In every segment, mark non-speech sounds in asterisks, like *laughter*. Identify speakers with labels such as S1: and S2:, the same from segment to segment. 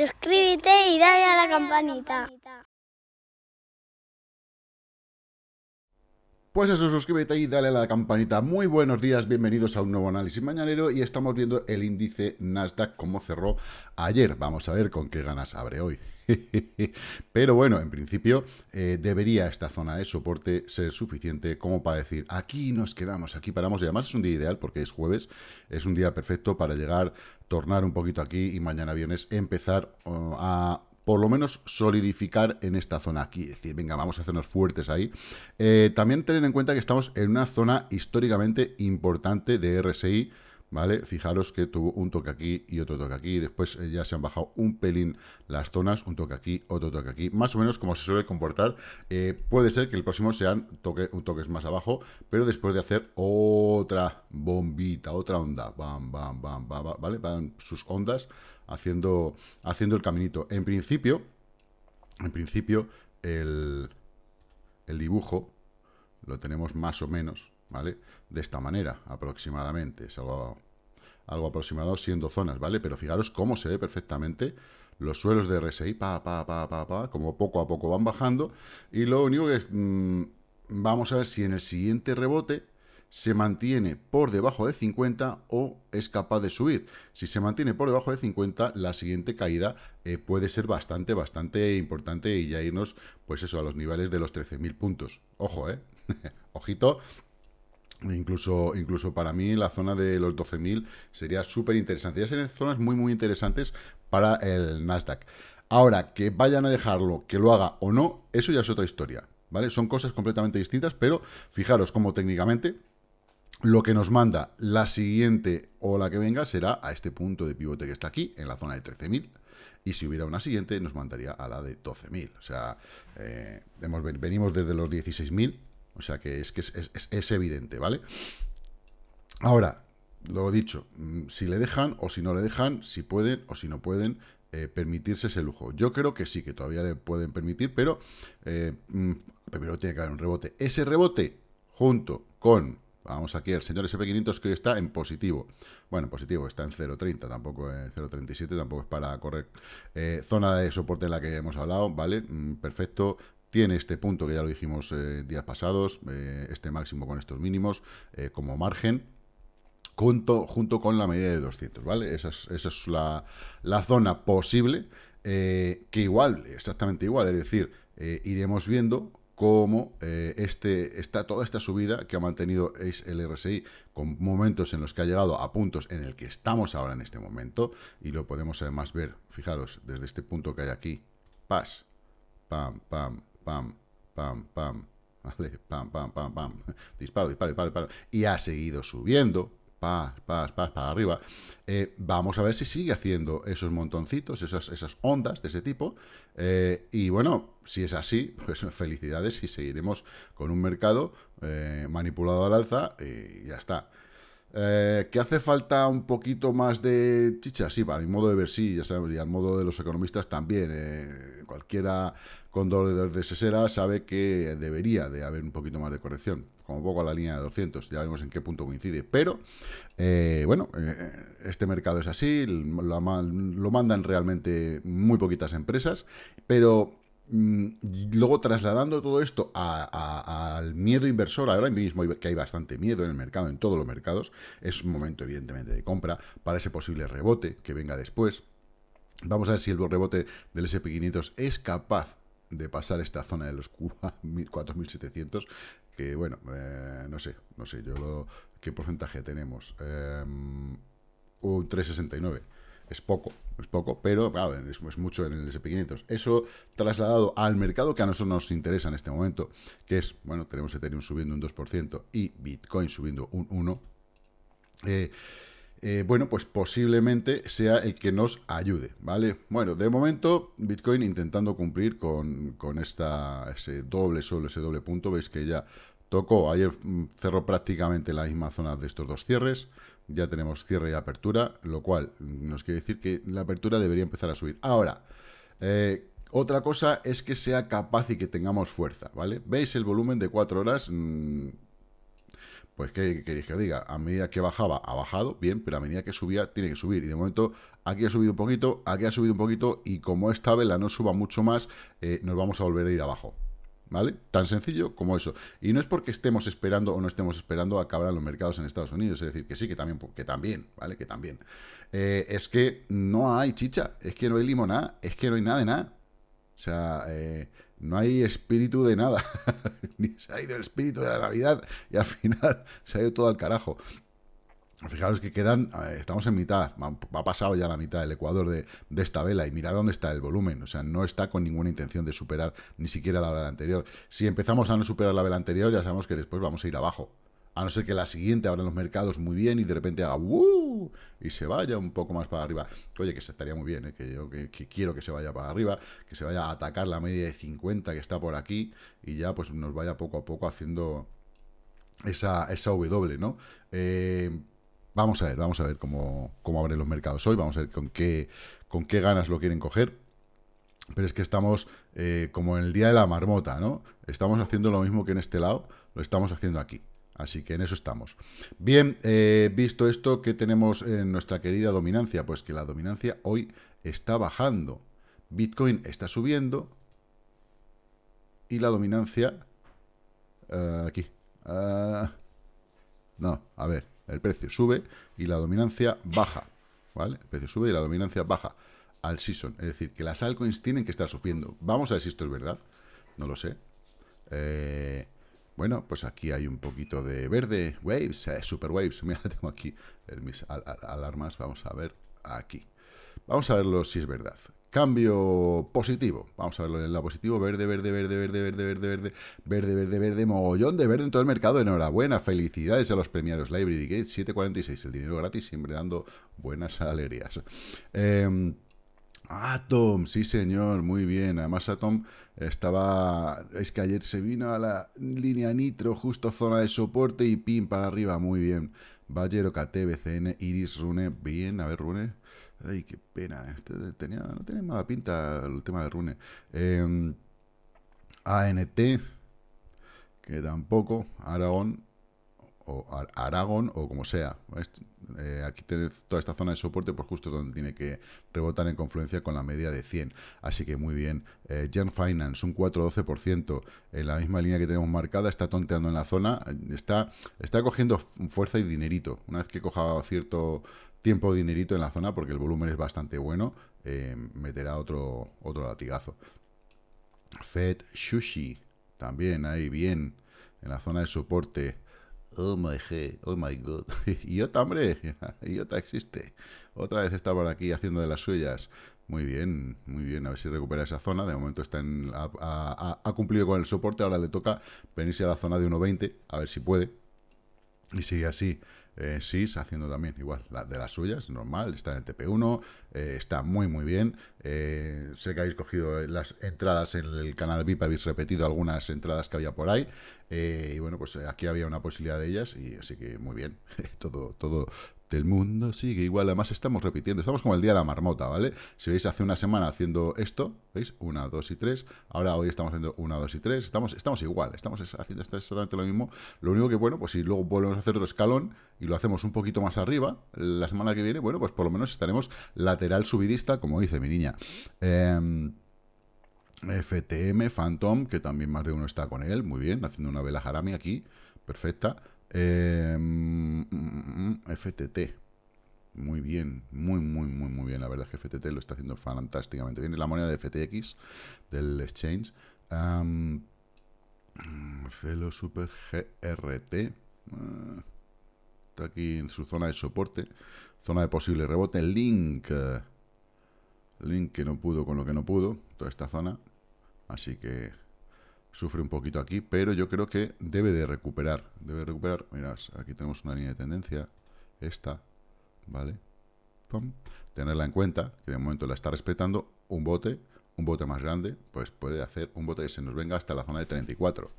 S1: Suscríbete y dale a la campanita. Pues eso, suscríbete y dale a la campanita. Muy buenos días, bienvenidos a un nuevo análisis mañanero y estamos viendo el índice Nasdaq como cerró ayer. Vamos a ver con qué ganas abre hoy. *laughs* Pero bueno, en principio eh, debería esta zona de soporte ser suficiente como para decir, aquí nos quedamos, aquí paramos. Y además es un día ideal porque es jueves, es un día perfecto para llegar, tornar un poquito aquí y mañana viernes empezar oh, a por lo menos solidificar en esta zona aquí. Es decir, venga, vamos a hacernos fuertes ahí. Eh, también tener en cuenta que estamos en una zona históricamente importante de RSI. ¿vale? Fijaros que tuvo un toque aquí y otro toque aquí, después eh, ya se han bajado un pelín las zonas, un toque aquí, otro toque aquí, más o menos como se suele comportar, eh, puede ser que el próximo sean un toques más abajo, pero después de hacer otra bombita, otra onda, bam, bam, bam, bam, ¿vale? Van sus ondas haciendo, haciendo el caminito. En principio, en principio, el, dibujo lo tenemos más o menos, ¿vale? De esta manera, aproximadamente. Es algo, algo aproximado siendo zonas, ¿vale? Pero fijaros cómo se ve perfectamente los suelos de RSI, pa, pa, pa, pa, pa, como poco a poco van bajando. Y lo único que es... Mm, vamos a ver si en el siguiente rebote se mantiene por debajo de 50 o es capaz de subir. Si se mantiene por debajo de 50, la siguiente caída eh, puede ser bastante, bastante importante y ya irnos, pues eso, a los niveles de los 13.000 puntos. Ojo, ¿eh? *laughs* Ojito. Incluso, incluso para mí la zona de los 12.000 sería súper interesante. Ya serían zonas muy, muy interesantes para el Nasdaq. Ahora, que vayan a dejarlo, que lo haga o no, eso ya es otra historia. ¿Vale? Son cosas completamente distintas, pero fijaros cómo técnicamente lo que nos manda la siguiente o la que venga será a este punto de pivote que está aquí, en la zona de 13.000. Y si hubiera una siguiente, nos mandaría a la de 12.000. O sea, eh, venimos desde los 16.000. O sea que es que es, evidente, ¿vale? Ahora, lo dicho, mm, si le dejan o si no le dejan, si pueden o si no pueden eh, permitirse ese lujo. Yo creo que sí, que todavía le pueden permitir, pero eh, mm, primero tiene que haber un rebote. Ese rebote, junto con Vamos aquí, el señor SP500 que hoy está en positivo. Bueno, positivo, está en 0.30, tampoco en 0.37, tampoco es para correr. Eh, zona de soporte en la que hemos hablado, ¿vale? Mm, perfecto. Tiene este punto que ya lo dijimos eh, días pasados, eh, este máximo con estos mínimos, como margen. Junto, junto, con la medida de 200, ¿vale? Esa es, la, la, zona posible, que igual, exactamente igual, es decir, iremos viendo como eh, este, esta, toda esta subida que ha mantenido es el RSI con momentos en los que ha llegado a puntos en el que estamos ahora en este momento y lo podemos además ver, fijaros, desde este punto que hay aquí, pas, pam, pam, pam, pam, pam, *laughs* ¿vale? pam, pam, pam, pam, disparo, disparo, disparo, disparo, y ha seguido subiendo, paz, paz, paz, para arriba. Eh, vamos a ver si sigue haciendo esos montoncitos, esas, esas ondas de ese tipo. Eh, y bueno, si es así, *laughs* pues felicidades y seguiremos con un mercado eh, manipulado al alza y ya está. ¿Que hace falta un poquito más de chicha? Sí, para mi modo de ver, sí, ya sabemos, y al modo de los economistas también. cualquiera con dos de sesera, sabe que debería de haber un poquito más de corrección, como poco a la línea de 200, ya veremos en qué punto coincide, pero eh, bueno, eh, este mercado es así, lo, mandan realmente muy poquitas empresas, pero mm, luego trasladando todo esto al miedo inversor, ahora mismo que hay bastante miedo en el mercado, en todos los mercados, es un momento evidentemente de compra para ese posible rebote que venga después. Vamos a ver si el rebote del SP500 es capaz de pasar esta zona de los 4.700, que bueno, eh, no sé, no sé, yo lo, qué porcentaje tenemos. Eh, un 369 es poco, es poco, pero claro, es, mucho en el SP500. Eso trasladado al mercado que a nosotros nos interesa en este momento, que es, bueno, tenemos Ethereum subiendo un 2% y Bitcoin subiendo un 1%. Eh, bueno, pues posiblemente sea el que nos ayude, ¿vale? Bueno, de momento, Bitcoin intentando cumplir con, esta, ese doble solo, ese doble punto, veis que ya tocó, ayer mm, cerró prácticamente la misma zona de estos dos cierres, ya tenemos cierre y apertura, lo cual nos quiere decir que la apertura debería empezar a subir. Ahora, eh, otra cosa es que sea capaz y que tengamos fuerza, ¿vale? Veis el volumen de cuatro horas, mm, pues, ¿qué queréis que os diga? A medida que bajaba, ha bajado, bien, pero a medida que subía, tiene que subir. Y de momento, aquí ha subido un poquito, aquí ha subido un poquito, y como esta vela no suba mucho más, eh, nos vamos a volver a ir abajo. ¿Vale? Tan sencillo como eso. Y no es porque estemos esperando o no estemos esperando a que abran los mercados en Estados Unidos. Es decir, que sí, que también, que también, ¿vale? Que también. Eh, es que no hay chicha, es que no hay limonada, es que no hay nada de nada. O sea, eh, no hay espíritu de nada. *laughs* se ha ido el espíritu de la Navidad y al final *laughs* se ha ido todo al carajo. Fijaros que quedan, estamos en mitad, ha pasado ya la mitad del Ecuador de, de, esta vela y mirad dónde está el volumen, o sea, no está con ninguna intención de superar ni siquiera la vela anterior. Si empezamos a no superar la vela anterior, ya sabemos que después vamos a ir abajo, a no ser que la siguiente abran los mercados muy bien y de repente haga ¡uh! y se vaya un poco más para arriba. Oye, que se estaría muy bien, ¿eh? que yo quiero que se vaya para arriba, que se vaya a atacar la media de 50 que está por aquí y ya pues nos vaya poco a poco haciendo esa, W, ¿no? Eh, vamos a ver, vamos a ver cómo, abren los mercados hoy, vamos a ver con qué, con qué ganas lo quieren coger. Pero es que estamos eh, como en el día de la marmota, ¿no? Estamos haciendo lo mismo que en este lado, lo estamos haciendo aquí. Así que en eso estamos. Bien, eh, visto esto, ¿qué tenemos en nuestra querida dominancia? Pues que la dominancia hoy está bajando. Bitcoin está subiendo y la dominancia... Eh, aquí. Eh, no, a ver, el precio sube y la dominancia baja. ¿Vale? El precio sube y la dominancia baja al season. Es decir, que las altcoins tienen que estar sufriendo. Vamos a ver si esto es verdad. No lo sé. Eh, bueno, pues aquí hay un poquito de verde. Waves, eh, super waves. *laughs* Mira, tengo aquí mis alarmas. Vamos a ver aquí. Vamos a verlo si es verdad. Cambio positivo. Vamos a verlo en la lado positivo. Verde, verde, verde, verde, verde, verde, verde, verde, verde, verde, mogollón de verde en todo el mercado. Enhorabuena, felicidades a los premiados. Library Gate 746. El dinero gratis, siempre dando buenas alegrías. Eh, Atom, sí señor, muy bien. Además Atom estaba, es que ayer se vino a la línea nitro, justo zona de soporte y pin para arriba, muy bien. Bayer, OKT, BCN, Iris, Rune, bien, a ver Rune. Ay, qué pena, eh. este tenía, no tenía mala pinta el tema de Rune. Em, ANT, que tampoco, Aragón, o Aragón, o como sea. Este eh, aquí tener toda esta zona de soporte, por pues justo donde tiene que rebotar en confluencia con la media de 100. Así que muy bien. Jan eh, Finance, un 4-12%. En la misma línea que tenemos marcada, está tonteando en la zona. Está, está cogiendo fuerza y dinerito. Una vez que coja cierto tiempo dinerito en la zona, porque el volumen es bastante bueno, eh, meterá otro, otro latigazo. Fed Sushi, también ahí bien, en la zona de soporte. Oh, oh my, God, oh *laughs* my god. Iota, hombre. Iota *laughs* existe. Otra vez está por aquí haciendo de las suyas. Muy bien, muy bien. A ver si recupera esa zona. De momento está en, ha, ha cumplido con el soporte. Ahora le toca venirse a la zona de 1.20. A ver si puede. Y sigue así eh, SIS haciendo también igual la, de las suyas, normal, está en el TP1, eh, está muy muy bien. Eh, sé que habéis cogido las entradas en el canal VIP, habéis repetido algunas entradas que había por ahí. Eh, y bueno, pues aquí había una posibilidad de ellas, y así que muy bien, *laughs* todo, todo, el mundo sigue igual, además estamos repitiendo, estamos como el día de la marmota, ¿vale? Si veis hace una semana haciendo esto, ¿veis? Una, dos y tres, ahora hoy estamos haciendo una, dos y tres, estamos, estamos igual, estamos haciendo exactamente lo mismo, lo único que, bueno, pues si luego volvemos a hacer otro escalón y lo hacemos un poquito más arriba, la semana que viene, bueno, pues por lo menos estaremos lateral subidista, como dice mi niña. FTM, em, Phantom, que también más de uno está con él, muy bien, haciendo una vela jarami aquí, perfecta. Em, mm, mm, mm, FTT. Muy bien, muy, muy, muy, muy bien. La verdad es que FTT lo está haciendo fantásticamente Viene La moneda de FTX del exchange. Celo Super GRT. está aquí en su zona de soporte. Zona de posible rebote. Link. Eh, link que no pudo con lo que no pudo. Toda esta zona. Así que sufre un poquito aquí, pero yo creo que debe de recuperar. Debe de recuperar. Mirad, aquí tenemos una línea de tendencia. Esta, ¿vale? Tenerla en cuenta, que de momento la está respetando. Un bote, un bote más grande, pues puede hacer un bote que se nos venga hasta la zona de 34,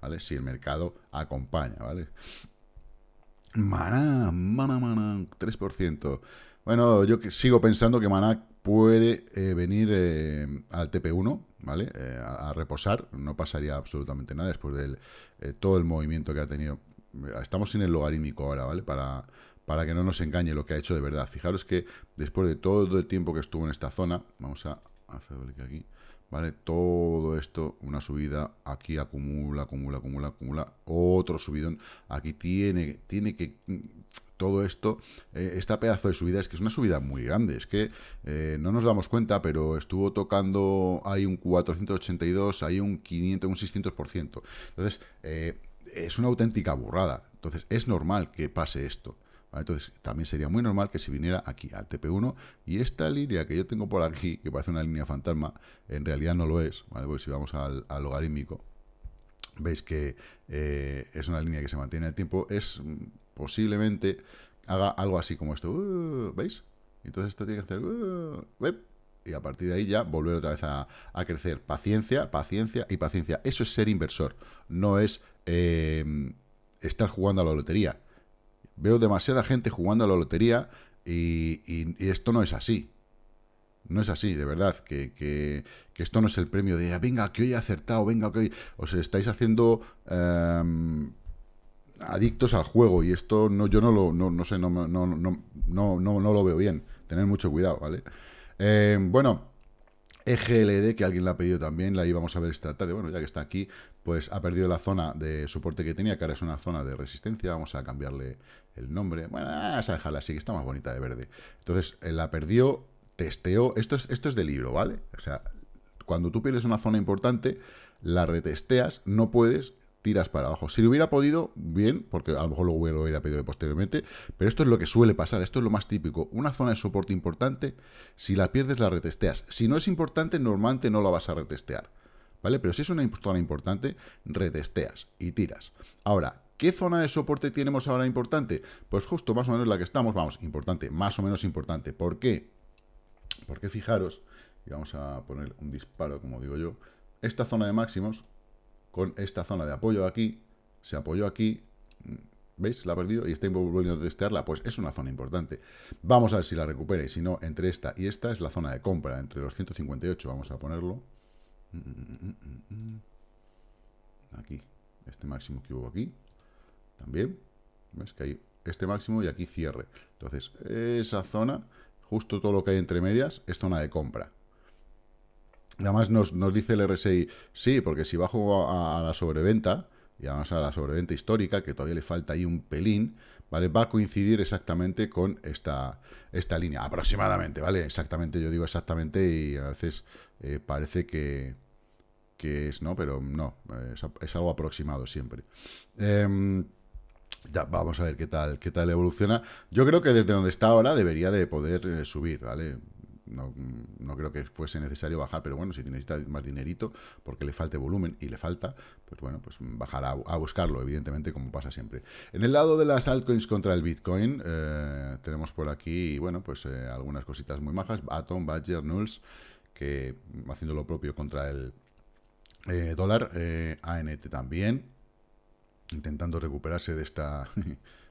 S1: ¿vale? Si el mercado acompaña, ¿vale? Maná, maná, maná, 3%. Bueno, yo sigo pensando que Maná puede eh, venir eh, al TP1, ¿vale? Eh, a, reposar, no pasaría absolutamente nada después de todo el movimiento que ha tenido. Estamos en el logarítmico ahora, ¿vale? Para, para que no nos engañe lo que ha hecho de verdad. Fijaros que después de todo el tiempo que estuvo en esta zona, vamos a hacer clic aquí, ¿vale? Todo esto, una subida, aquí acumula, acumula, acumula, acumula, otro subidón. Aquí tiene, tiene que todo esto, eh, esta pedazo de subida es que es una subida muy grande, es que eh, no nos damos cuenta, pero estuvo tocando, hay un 482, hay un 500, un 600%. Entonces, eh, es una auténtica burrada. Entonces, es normal que pase esto. Entonces, también sería muy normal que se viniera aquí al TP1 y esta línea que yo tengo por aquí, que parece una línea fantasma, en realidad no lo es, ¿vale? Porque si vamos al, logarítmico, veis que es una línea que se mantiene el tiempo, es posiblemente haga algo así como esto. Uh, ¿Veis? Entonces esto tiene que hacer... Uh, y a partir de ahí ya volver otra vez a, crecer. Paciencia, paciencia y paciencia. Eso es ser inversor. No es em, estar jugando a la lotería. Veo demasiada gente jugando a la lotería y, esto no es así. No es así, de verdad, que, esto no es el premio de ah, venga, que hoy he acertado, venga, que hoy... Os estáis haciendo em, adictos al juego y esto no, yo no lo no, no sé, no, no, no, lo veo bien. Tener mucho cuidado, ¿vale? Eh, bueno, EGLD, que alguien la ha pedido también, la íbamos a ver esta tarde. Bueno, ya que está aquí, pues ha perdido la zona de soporte que tenía, que ahora es una zona de resistencia. Vamos a cambiarle el nombre. Bueno, vamos ah, a dejarla así, que está más bonita de verde. Entonces, eh, la perdió, testeó. Esto es, esto es de libro, ¿vale? O sea, cuando tú pierdes una zona importante, la retesteas, no puedes, tiras para abajo. Si lo hubiera podido, bien, porque a lo mejor lo hubiera, pedido posteriormente, pero esto es lo que suele pasar, esto es lo más típico. Una zona de soporte importante, si la pierdes, la retesteas. Si no es importante, normalmente no la vas a retestear. ¿Vale? Pero si es una zona importante, retesteas y tiras. Ahora, ¿qué zona de soporte tenemos ahora importante? Pues justo más o menos la que estamos, vamos, importante, más o menos importante. ¿Por qué? Porque fijaros, y vamos a poner un disparo, como digo yo, esta zona de máximos, con esta zona de apoyo aquí, se apoyó aquí, ¿veis? La ha perdido y está volviendo a testearla, pues es una zona importante. Vamos a ver si la recupera y si no, entre esta y esta es la zona de compra, entre los 158, vamos a ponerlo. Aquí, este máximo que hubo aquí, también, ¿ves? Que hay este máximo y aquí cierre. Entonces, esa zona, justo todo lo que hay entre medias, es zona de compra. Además nos, nos dice el RSI, sí, porque si bajo a, la sobreventa, y además a la sobreventa histórica, que todavía le falta ahí un pelín, ¿vale? Va a coincidir exactamente con esta, esta línea, aproximadamente, ¿vale? Exactamente, yo digo exactamente y a veces eh, parece que, que es, ¿no? Pero no, es, algo aproximado siempre. Em, ya, vamos a ver qué tal, qué tal evoluciona. Yo creo que desde donde está ahora debería de poder eh, subir, ¿vale? no, creo que fuese necesario bajar, pero bueno, si necesita más dinerito porque le falte volumen y le falta, pues bueno, pues bajar a, buscarlo, evidentemente, como pasa siempre. En el lado de las altcoins contra el Bitcoin, eh, tenemos por aquí, bueno, pues eh, algunas cositas muy majas, Atom, Badger, Nulls, que mm, haciendo lo propio contra el eh, dólar, ANT también, intentando recuperarse de esta... *laughs*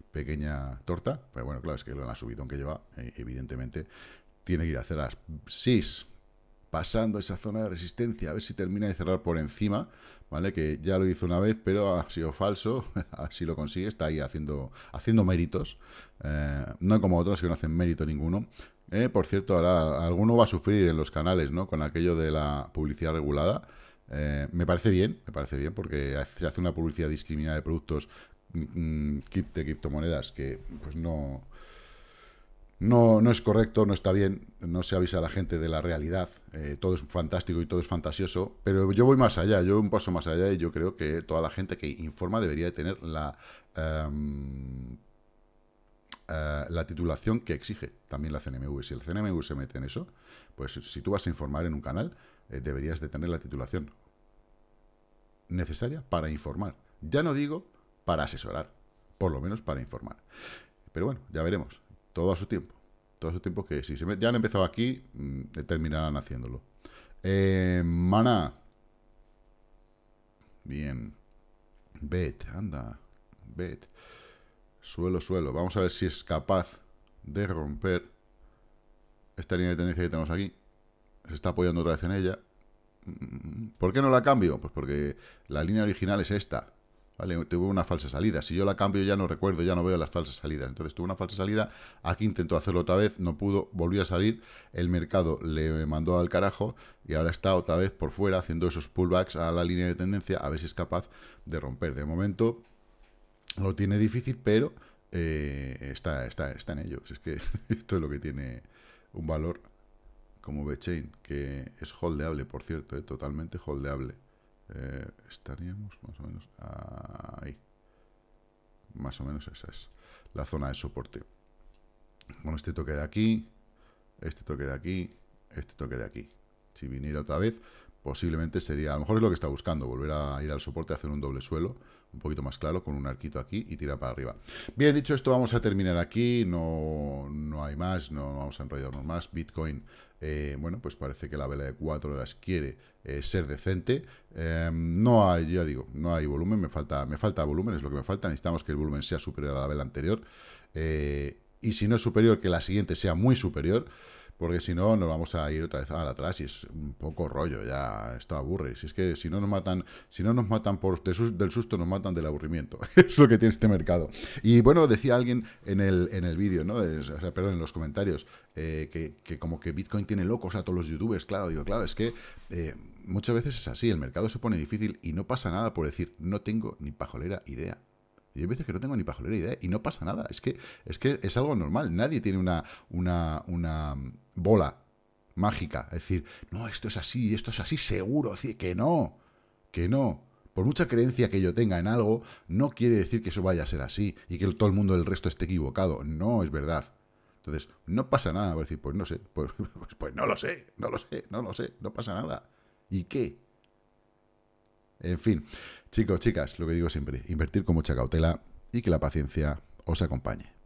S1: pequeña torta, pero bueno, claro, es que la han subido, aunque lleva, evidentemente, tiene que ir hacer las 6, pasando esa zona de resistencia, a ver si termina de cerrar por encima, ¿vale? Que ya lo hizo una vez, pero ha sido falso, *laughs* así lo consigue, está ahí haciendo, haciendo méritos, eh, no como otros que no hacen mérito ninguno. Eh, por cierto, ahora alguno va a sufrir en los canales, ¿no? Con aquello de la publicidad regulada. Eh, me parece bien, me parece bien, porque se hace una publicidad discriminada de productos de mm, mm, criptomonedas que pues no, no, no es correcto, no está bien, no se avisa a la gente de la realidad, eh, todo es fantástico y todo es fantasioso, pero yo voy más allá, yo voy un paso más allá y yo creo que toda la gente que informa debería de tener la, em, eh, la titulación que exige también la CNMV. Si el CNMV se mete en eso, pues si tú vas a informar en un canal, eh, deberías de tener la titulación necesaria para informar. Ya no digo para asesorar, por lo menos para informar. Pero bueno, ya veremos. Todo a su tiempo. Todo a su tiempo que si se ya han empezado aquí, mm, terminarán haciéndolo. Eh, mana. Bien. Bet, anda. Bet. Suelo, suelo. Vamos a ver si es capaz de romper esta línea de tendencia que tenemos aquí. Se está apoyando otra vez en ella. Mm, mm, ¿Por qué no la cambio? Pues porque la línea original es esta. ¿vale? Tuve una falsa salida. Si yo la cambio ya no recuerdo, ya no veo las falsas salidas. Entonces tuvo una falsa salida, aquí intentó hacerlo otra vez, no pudo, volvió a salir, el mercado le mandó al carajo y ahora está otra vez por fuera haciendo esos pullbacks a la línea de tendencia a ver si es capaz de romper. De momento lo tiene difícil, pero eh, está, está, está en ello. Es que *laughs* esto es lo que tiene un valor como VeChain, que es holdeable, por cierto, eh, totalmente holdeable. Eh, estaríamos más o menos ahí. Más o menos esa es la zona de soporte. Bueno, este toque de aquí, este toque de aquí, este toque de aquí. Si viniera otra vez, posiblemente sería, a lo mejor es lo que está buscando, volver a ir al soporte, hacer un doble suelo, un poquito más claro, con un arquito aquí y tirar para arriba. Bien, dicho esto, vamos a terminar aquí, no, hay más, no, vamos a enrollarnos más. Bitcoin, eh, bueno, pues parece que la vela de 4 horas quiere eh, ser decente. Em, no hay, ya digo, no hay volumen, me falta, me falta volumen, es lo que me falta, necesitamos que el volumen sea superior a la vela anterior. Eh, y si no es superior, que la siguiente sea muy superior. Porque si no, nos vamos a ir otra vez al atrás y es un poco rollo, ya esto aburre. Si es que si no nos matan, si no nos matan por del susto, nos matan del aburrimiento. *laughs* es lo que tiene este mercado. Y bueno, decía alguien en el, en el vídeo, ¿no? perdón, en los comentarios, eh, que, como que Bitcoin tiene locos a todos los youtubers, claro, digo, claro, es que eh, muchas veces es así, el mercado se pone difícil y no pasa nada por decir, no tengo ni pajolera idea. Y hay veces que no tengo ni pajolera idea y no pasa nada. Es que es, que es algo normal. Nadie tiene una, una, bola mágica. Es decir, no, esto es así, esto es así, seguro. Es decir, que no, que no. Por mucha creencia que yo tenga en algo, no quiere decir que eso vaya a ser así y que todo el mundo del resto esté equivocado. No es verdad. Entonces, no pasa nada. decir, pues no sé, *laughs* pues, pues no lo sé, no lo sé, no lo sé, no pasa nada. ¿Y qué? En fin. Chicos, chicas, lo que digo siempre, invertir con mucha cautela y que la paciencia os acompañe.